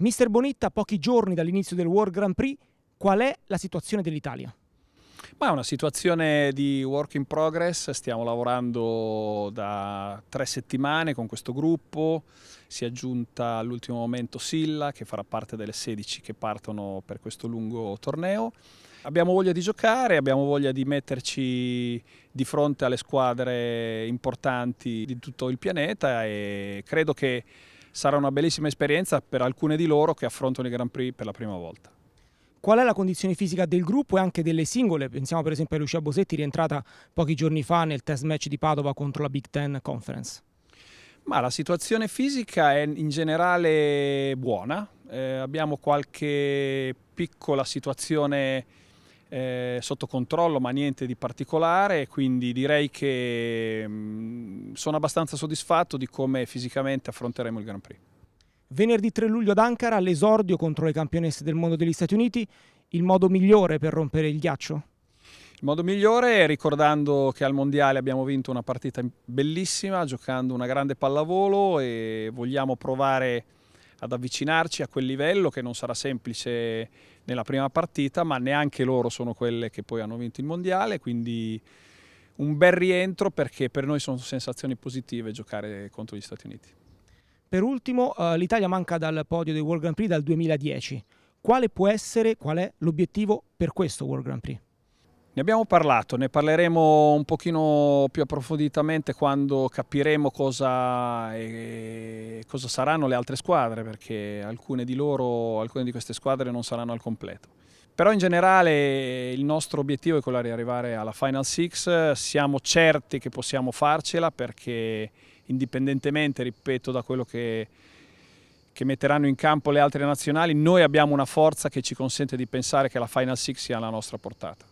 Mister Bonitta, pochi giorni dall'inizio del World Grand Prix, qual è la situazione dell'Italia? Ma è una situazione di work in progress, stiamo lavorando da tre settimane con questo gruppo, si è aggiunta all'ultimo momento Silla che farà parte delle 16 che partono per questo lungo torneo. Abbiamo voglia di giocare, abbiamo voglia di metterci di fronte alle squadre importanti di tutto il pianeta e credo che sarà una bellissima esperienza per alcune di loro che affrontano il Grand Prix per la prima volta. Qual è la condizione fisica del gruppo e anche delle singole? Pensiamo per esempio a Lucia Bosetti rientrata pochi giorni fa nel test match di Padova contro la Big Ten Conference. Ma la situazione fisica è in generale buona, eh, abbiamo qualche piccola situazione eh, sotto controllo ma niente di particolare, quindi direi che mh, mm, sono abbastanza soddisfatto di come fisicamente affronteremo il Grand Prix. Venerdì 3 luglio ad Ankara l'esordio contro le campionesse del mondo degli Stati Uniti, il modo migliore per rompere il ghiaccio? Il modo migliore è ricordando che al Mondiale abbiamo vinto una partita bellissima, giocando una grande pallavolo e vogliamo provare ad avvicinarci a quel livello che non sarà semplice nella prima partita, ma neanche loro sono quelle che poi hanno vinto il Mondiale, quindi un bel rientro perché per noi sono sensazioni positive giocare contro gli Stati Uniti. Per ultimo, eh, l'Italia manca dal podio dei World Grand Prix dal 2010. Quale può essere, qual è l'obiettivo per questo World Grand Prix? Ne abbiamo parlato, ne parleremo un pochino più approfonditamente quando capiremo cosa, e, cosa saranno le altre squadre, perché alcune di loro, alcune di queste squadre non saranno al completo. Però in generale il nostro obiettivo è quello di arrivare alla Final Six, siamo certi che possiamo farcela perché indipendentemente, ripeto, da quello che, che metteranno in campo le altre nazionali, noi abbiamo una forza che ci consente di pensare che la Final Six sia alla nostra portata.